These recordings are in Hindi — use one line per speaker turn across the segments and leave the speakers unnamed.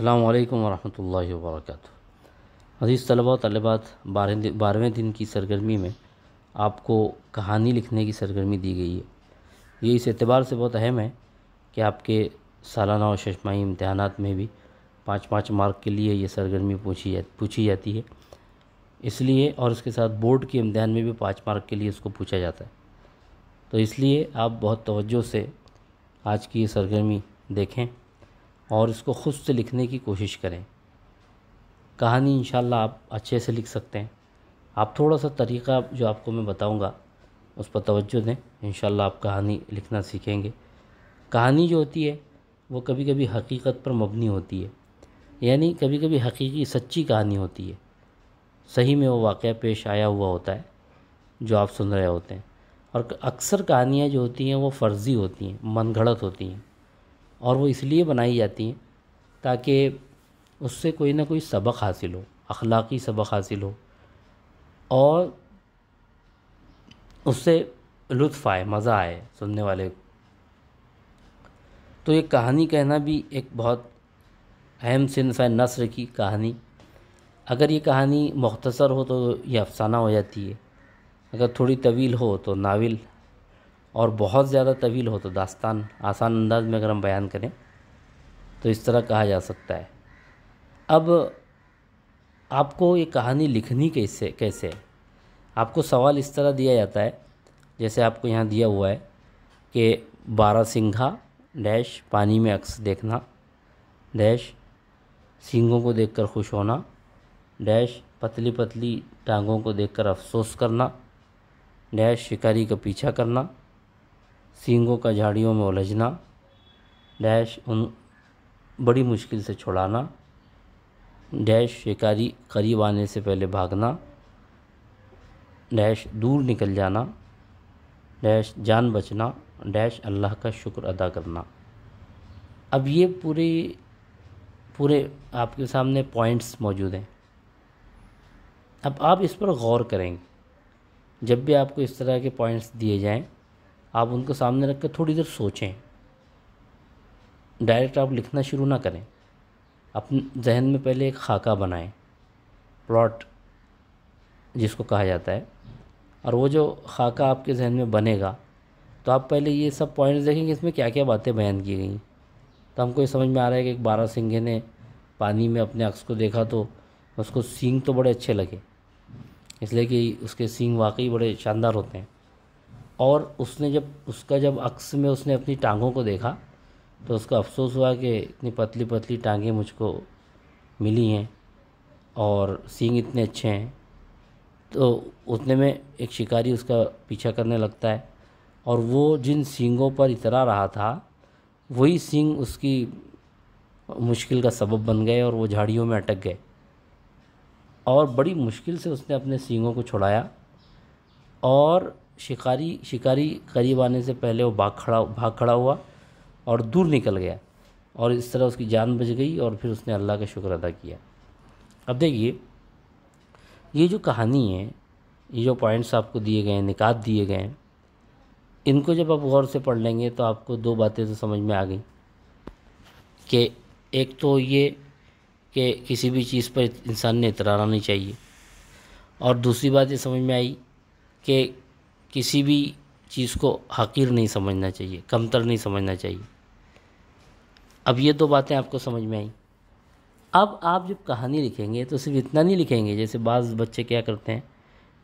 अल्लाम वरहमल वर्क अजीज़ तलबा तलबात बारहवें बारहवें दिन की सरगर्मी में आपको कहानी लिखने की सरगर्मी दी गई है ये इस एतबार से बहुत अहम है कि आपके सालाना और शशमाही इम्तहान में भी पाँच पाँच मार्क के लिए ये सरगर्मी पूछी जा पूछी जाती है इसलिए और इसके साथ बोर्ड के इम्तहान में भी पाँच मार्क के लिए इसको पूछा जाता है तो इसलिए आप बहुत तवज्जो से आज की ये सरगर्मी देखें और इसको ख़ुद से लिखने की कोशिश करें कहानी इन आप अच्छे से लिख सकते हैं आप थोड़ा सा तरीक़ा जो आपको मैं बताऊंगा उस पर तवज्जो दें इन आप कहानी लिखना सीखेंगे कहानी जो होती है वो कभी कभी हकीकत पर मबनी होती है यानी कभी कभी हकीकी सच्ची कहानी होती है सही में वो वाक़ पेश आया हुआ होता है जो आप सुन रहे होते हैं और अक्सर कहानियाँ जो होती हैं वो फ़र्ज़ी होती हैं मनगढ़ंत होती हैं और वो इसलिए बनाई जाती हैं ताकि उससे कोई ना कोई सबक हासिल हो अखलाक़ी सबक हासिल हो और उससे लुत्फ़ आए मज़ा आए सुनने वाले को तो ये कहानी कहना भी एक बहुत अहम सिनफ है नसर की कहानी अगर ये कहानी मख्तसर हो तो ये अफसाना हो जाती है अगर थोड़ी तवील हो तो नाविल और बहुत ज़्यादा तवील हो तो दास्तान आसान अंदाज में अगर हम बयान करें तो इस तरह कहा जा सकता है अब आपको ये कहानी लिखनी कैसे कैसे आपको सवाल इस तरह दिया जाता है जैसे आपको यहाँ दिया हुआ है कि बारह सिंघा डैश पानी में अक्स देखना डैश सिंगों को देखकर खुश होना डैश पतली पतली टांगों को देखकर अफसोस करना डैश शिकारी का पीछा करना सींगों का झाड़ियों में उलझना डैश उन बड़ी मुश्किल से छुड़ाना डैश शिकारी करीब आने से पहले भागना डैश दूर निकल जाना डैश जान बचना डैश अल्लाह का शुक्र अदा करना अब ये पूरे पूरे आपके सामने पॉइंट्स मौजूद हैं अब आप इस पर गौर करेंगे जब भी आपको इस तरह के पॉइंट्स दिए जाएं आप उनको सामने रख कर थोड़ी देर सोचें डायरेक्ट आप लिखना शुरू ना करें अपने जहन में पहले एक खाका बनाएं प्लॉट जिसको कहा जाता है और वो जो खाका आपके जहन में बनेगा तो आप पहले ये सब पॉइंट्स देखेंगे इसमें क्या क्या बातें बयान की गई तो हमको ये समझ में आ रहा है कि एक बारह सिंघे ने पानी में अपने अक्स को देखा तो उसको सींग तो बड़े अच्छे लगे इसलिए कि उसके सींग वाकई बड़े शानदार होते हैं और उसने जब उसका जब अक्स में उसने अपनी टांगों को देखा तो उसका अफसोस हुआ कि इतनी पतली पतली टांगें मुझको मिली हैं और सींग इतने अच्छे हैं तो उतने में एक शिकारी उसका पीछा करने लगता है और वो जिन सींगों पर इतरा रहा था वही सींग उसकी मुश्किल का सबब बन गए और वो झाड़ियों में अटक गए और बड़ी मुश्किल से उसने अपने सींगों को छुड़ाया और शिकारी शिकारी करीब आने से पहले वो भाग खड़ा भाग खड़ा हुआ और दूर निकल गया और इस तरह उसकी जान बच गई और फिर उसने अल्लाह का शुक्र अदा किया अब देखिए ये जो कहानी है ये जो पॉइंट्स आपको दिए गए हैं निकात दिए गए हैं इनको जब आप गौर से पढ़ लेंगे तो आपको दो बातें तो समझ में आ गई कि एक तो ये कि किसी भी चीज़ पर इंसान ने इतराना नहीं चाहिए और दूसरी बात ये समझ में आई कि किसी भी चीज़ को हकीर नहीं समझना चाहिए कमतर नहीं समझना चाहिए अब ये दो बातें आपको समझ में आई अब आप जब कहानी लिखेंगे तो सिर्फ इतना नहीं लिखेंगे जैसे बाज़ बच्चे क्या करते हैं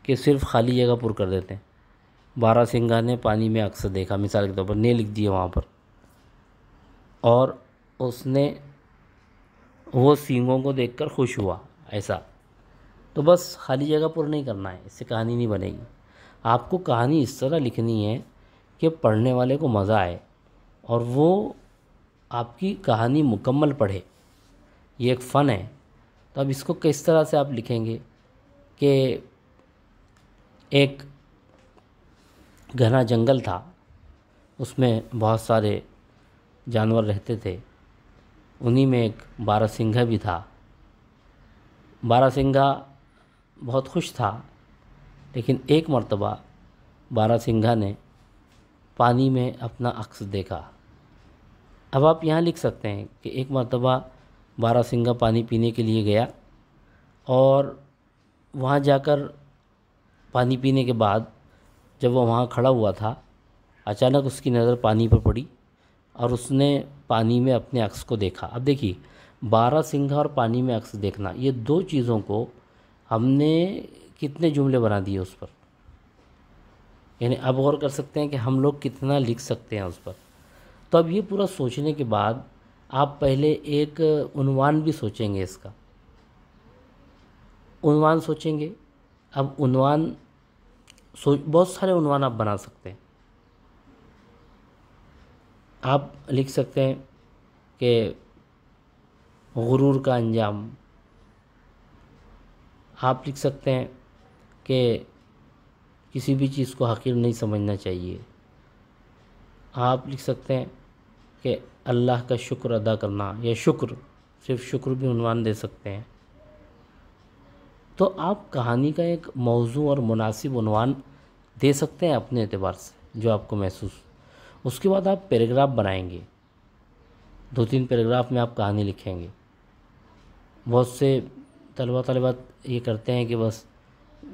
कि सिर्फ खाली जगह पुर कर देते हैं बारह सिंगा ने पानी में अक्सर देखा मिसाल के तौर पर ने लिख दिए वहाँ पर और उसने वो सींगों को देखकर खुश हुआ ऐसा तो बस खाली जगह पुर नहीं करना है इससे कहानी नहीं बनेगी आपको कहानी इस तरह लिखनी है कि पढ़ने वाले को मज़ा आए और वो आपकी कहानी मुकम्मल पढ़े ये एक फ़न है तो अब इसको किस तरह से आप लिखेंगे कि एक घना जंगल था उसमें बहुत सारे जानवर रहते थे उन्हीं में एक बारासिंघा भी था बारासिंघा बहुत खुश था लेकिन एक मर्तबा बारा सिंघा ने पानी में अपना अक्स देखा अब आप यहाँ लिख सकते हैं कि एक मर्तबा बारा सिंघा पानी पीने के लिए गया और वहाँ जाकर पानी पीने के बाद जब वह वहाँ खड़ा हुआ था अचानक उसकी नज़र पानी पर पड़ी और उसने पानी में अपने अक्स को देखा अब देखिए बारह सिंघा और पानी में अक्स देखना ये दो चीज़ों को हमने कितने जुमले बना दिए उस पर यानी अब गौर कर सकते हैं कि हम लोग कितना लिख सकते हैं उस पर तो अब ये पूरा सोचने के बाद आप पहले एक उनवान भी सोचेंगे इसका उनवान सोचेंगे अब उनवान सोच बहुत सारे उनवान आप बना सकते हैं आप लिख सकते हैं कि गुरूर का अंजाम आप लिख सकते हैं कि किसी भी चीज़ को हकीर नहीं समझना चाहिए आप लिख सकते हैं कि अल्लाह का शुक्र अदा करना या शुक्र सिर्फ शुक्र भी उनवान दे सकते हैं तो आप कहानी का एक मौजू और मुनासिब उनवान दे सकते हैं अपने अतबार से जो आपको महसूस उसके बाद आप पैराग्राफ बनाएंगे दो तीन पैराग्राफ में आप कहानी लिखेंगे बहुत से तलबा तलबा ये करते हैं कि बस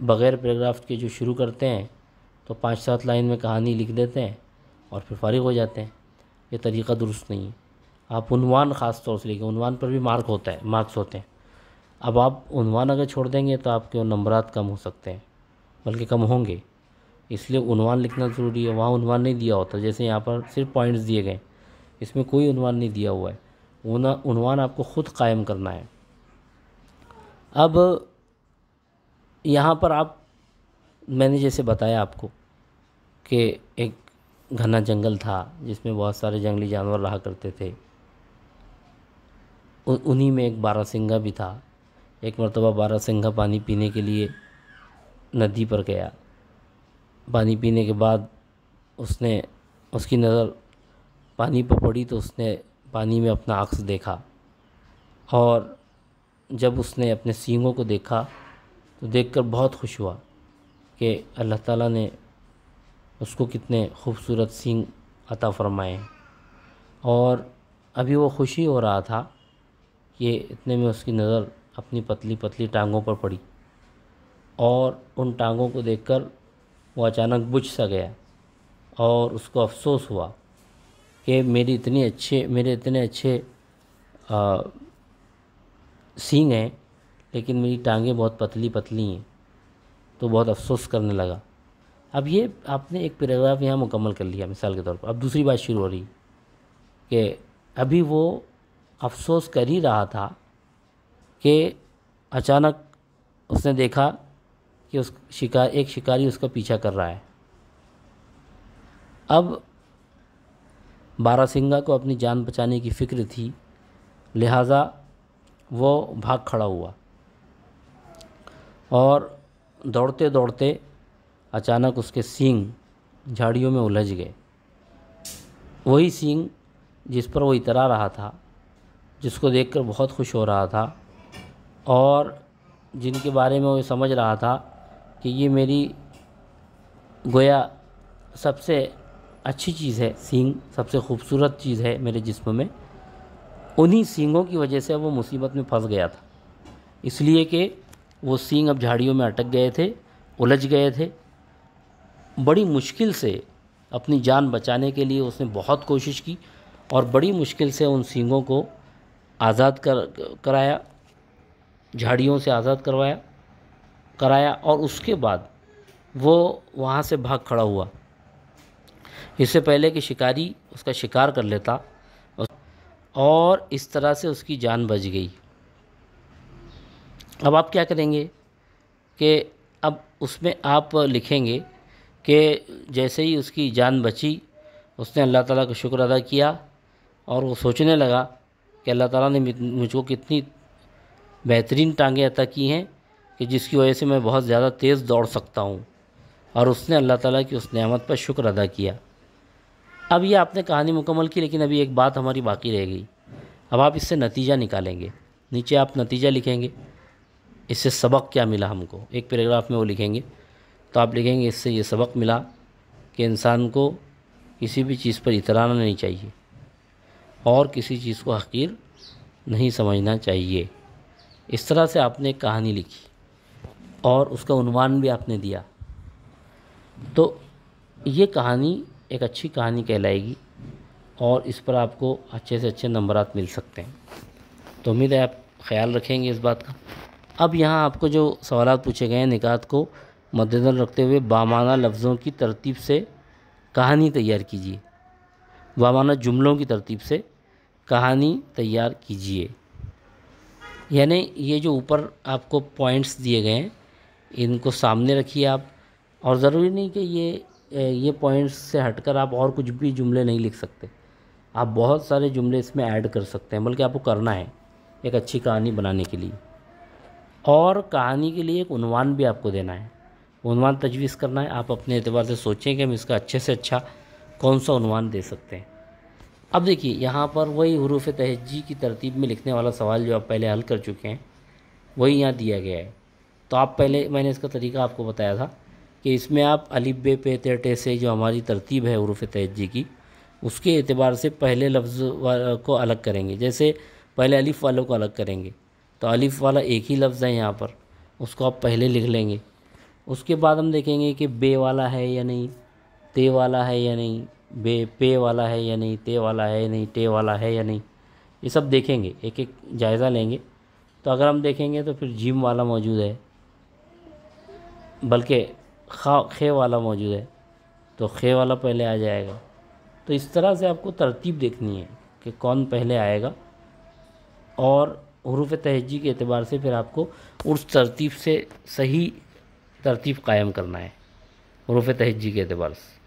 बग़ैर पैराग्राफ के जो शुरू करते हैं तो पाँच सात लाइन में कहानी लिख देते हैं और फिर फारिग हो जाते हैं ये तरीका दुरुस्त नहीं है आप उनवान ख़ास तौर से लिखें उनवान पर भी मार्क होता है मार्क्स होते हैं अब आप उनवान अगर छोड़ देंगे तो आपके नंबरात कम हो सकते हैं बल्कि कम होंगे इसलिए उनवान लिखना ज़रूरी है वहाँ उनवान नहीं दिया होता जैसे यहाँ पर सिर्फ पॉइंट्स दिए गए इसमें कोई उनवान नहीं दिया हुआ है उनवान आपको ख़ुद कायम करना है अब यहाँ पर आप मैंने जैसे बताया आपको कि एक घना जंगल था जिसमें बहुत सारे जंगली जानवर रहा करते थे उन्हीं में एक सिंगा भी था एक मरतबा सिंगा पानी पीने के लिए नदी पर गया पानी पीने के बाद उसने उसकी नज़र पानी पर पड़ी तो उसने पानी में अपना अक्स देखा और जब उसने अपने सींगों को देखा तो देखकर बहुत खुश हुआ कि अल्लाह ताला ने उसको कितने खूबसूरत सींग अता फरमाए और अभी वो खुशी हो रहा था कि इतने में उसकी नज़र अपनी पतली पतली टांगों पर पड़ी और उन टांगों को देखकर वो अचानक बुझ सा गया और उसको अफसोस हुआ कि मेरी इतनी अच्छे मेरे इतने अच्छे सींग हैं लेकिन मेरी टांगें बहुत पतली पतली हैं तो बहुत अफसोस करने लगा अब ये आपने एक पैराग्राफ यहाँ मुकम्मल कर लिया मिसाल के तौर पर अब दूसरी बात शुरू हो रही कि अभी वो अफसोस कर ही रहा था कि अचानक उसने देखा कि उस शिकार एक शिकारी उसका पीछा कर रहा है अब बारासिंगा को अपनी जान बचाने की फ़िक्र थी लिहाजा वो भाग खड़ा हुआ और दौड़ते दौड़ते अचानक उसके सींग झाड़ियों में उलझ गए वही सींग जिस पर वो इतरा रहा था जिसको देखकर बहुत खुश हो रहा था और जिनके बारे में वो समझ रहा था कि ये मेरी गोया सबसे अच्छी चीज़ है सींग सबसे खूबसूरत चीज़ है मेरे जिस्म में उन्हीं सींगों की वजह से वो मुसीबत में फंस गया था इसलिए कि वो सींग अब झाड़ियों में अटक गए थे उलझ गए थे बड़ी मुश्किल से अपनी जान बचाने के लिए उसने बहुत कोशिश की और बड़ी मुश्किल से उन सींगों को आज़ाद कर कराया झाड़ियों से आज़ाद करवाया कराया और उसके बाद वो वहाँ से भाग खड़ा हुआ इससे पहले कि शिकारी उसका शिकार कर लेता और इस तरह से उसकी जान बच गई अब आप क्या करेंगे कि अब उसमें आप लिखेंगे कि जैसे ही उसकी जान बची उसने अल्लाह ताला का शुक्र अदा किया और वो सोचने लगा कि अल्लाह ताला ने मुझको कितनी बेहतरीन टांगें अता की हैं कि जिसकी वजह से मैं बहुत ज़्यादा तेज़ दौड़ सकता हूँ और उसने अल्लाह ताला की उस नेमत पर शुक्र अदा किया अब ये आपने कहानी मुकम्मल की लेकिन अभी एक बात हमारी बाकी रह गई अब आप इससे नतीजा निकालेंगे नीचे आप नतीजा लिखेंगे इससे सबक क्या मिला हमको एक पैराग्राफ में वो लिखेंगे तो आप लिखेंगे इससे ये सबक मिला कि इंसान को किसी भी चीज़ पर इतराना नहीं चाहिए और किसी चीज़ को हकीर नहीं समझना चाहिए इस तरह से आपने एक कहानी लिखी और उसका उनवान भी आपने दिया तो ये कहानी एक अच्छी कहानी कहलाएगी और इस पर आपको अच्छे से अच्छे नंबरात मिल सकते हैं तो उम्मीद है आप ख्याल रखेंगे इस बात का अब यहाँ आपको जो सवाल पूछे गए हैं निकात को मद्देनजर रखते हुए बामाना लफ्ज़ों की तरतीब से कहानी तैयार कीजिए बामाना जुमलों की तरतीब से कहानी तैयार कीजिए यानी ये जो ऊपर आपको पॉइंट्स दिए गए हैं इनको सामने रखिए आप और ज़रूरी नहीं कि ये ये पॉइंट्स से हटकर आप और कुछ भी जुमले नहीं लिख सकते आप बहुत सारे जुमले इसमें ऐड कर सकते हैं बल्कि आपको करना है एक अच्छी कहानी बनाने के लिए और कहानी के लिए एक उनवान भी आपको देना है उनवान तजवीज़ करना है आप अपने अतबार से सोचें कि हम इसका अच्छे से अच्छा कौन सा उनवान दे सकते हैं अब देखिए यहाँ पर वही हरूफ तहजी की तरतीब में लिखने वाला सवाल जो आप पहले हल कर चुके हैं वही यहाँ दिया गया है तो आप पहले मैंने इसका तरीका आपको बताया था कि इसमें आप अलिबे पे तेटे से जो हमारी तरतीब है हरूफ तहजी की उसके अतबार से पहले लफ्ज़ को अलग करेंगे जैसे पहले अलिफ़ वालों को अलग करेंगे तो अलिफ़ वाला एक ही लफ्ज़ है यहाँ पर उसको आप पहले लिख लेंगे उसके बाद हम देखेंगे कि बे वाला है या नहीं ते वाला है या नहीं बे पे वाला है या नहीं ते वाला है या नहीं टे वाला है या नहीं ये सब देखेंगे एक एक जायज़ा लेंगे तो अगर हम देखेंगे तो फिर जिम वाला मौजूद है बल्कि खा खे वाला मौजूद है तो खे वाला पहले आ जाएगा तो इस तरह से आपको तरतीब देखनी है कि कौन पहले आएगा और हरूफ तहजी के अतबार से फिर आपको उस तरतीब से सही तरतीब कायम करना है हरूफ तहजी के अतबार से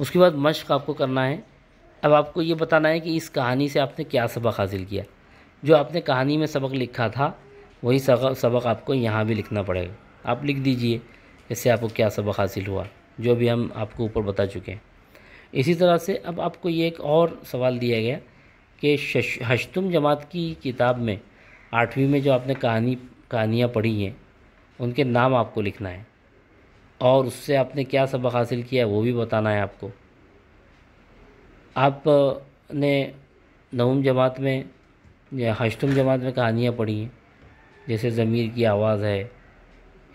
उसके बाद मश्क आपको करना है अब आपको ये बताना है कि इस कहानी से आपने क्या सबक हासिल किया जो आपने कहानी में सबक लिखा था वही सबक आपको यहाँ भी लिखना पड़ेगा आप लिख दीजिए इससे आपको क्या सबक हासिल हुआ जो भी हम आपको ऊपर बता चुके हैं इसी तरह से अब आपको ये एक और सवाल दिया गया कि हशतुम जमात की किताब में आठवीं में जो आपने कहानी कहानियाँ पढ़ी हैं उनके नाम आपको लिखना है और उससे आपने क्या सबक हासिल किया है वो भी बताना है आपको आपने नवम जमात में या हशतुम जमात में कहानियाँ पढ़ी हैं जैसे ज़मीर की आवाज़ है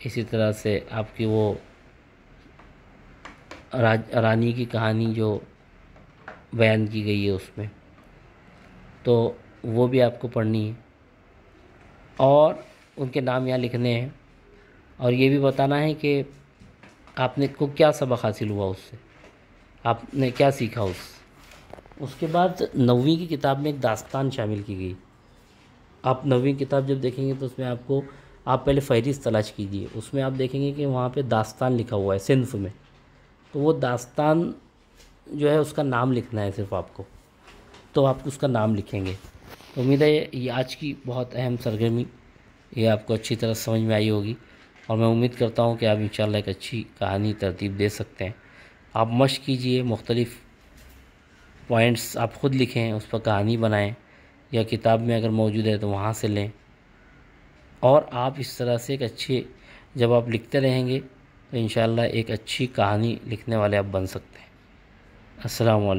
इसी तरह से आपकी वो राज रानी की कहानी जो बयान की गई है उसमें तो वो भी आपको पढ़नी है और उनके नाम यहाँ लिखने हैं और ये भी बताना है कि आपने को क्या सबक हासिल हुआ उससे आपने क्या सीखा उस उसके बाद नवी की किताब में एक दास्तान शामिल की गई आप नवीं किताब जब देखेंगे तो उसमें आपको आप पहले फहरिस्त तलाश कीजिए उसमें आप देखेंगे कि वहाँ पे दास्तान लिखा हुआ है सिंफ में तो वो दास्तान जो है उसका नाम लिखना है सिर्फ आपको तो आप उसका नाम लिखेंगे उम्मीद है ये आज की बहुत अहम सरगर्मी ये आपको अच्छी तरह समझ में आई होगी और मैं उम्मीद करता हूँ कि आप इन एक अच्छी कहानी तरतीब दे सकते हैं आप मश कीजिए मुख्तलिफ़ पॉइंट्स आप ख़ुद लिखें उस पर कहानी बनाएं या किताब में अगर मौजूद है तो वहाँ से लें और आप इस तरह से एक अच्छे जब आप लिखते रहेंगे तो इन एक अच्छी कहानी लिखने वाले आप बन सकते हैं असल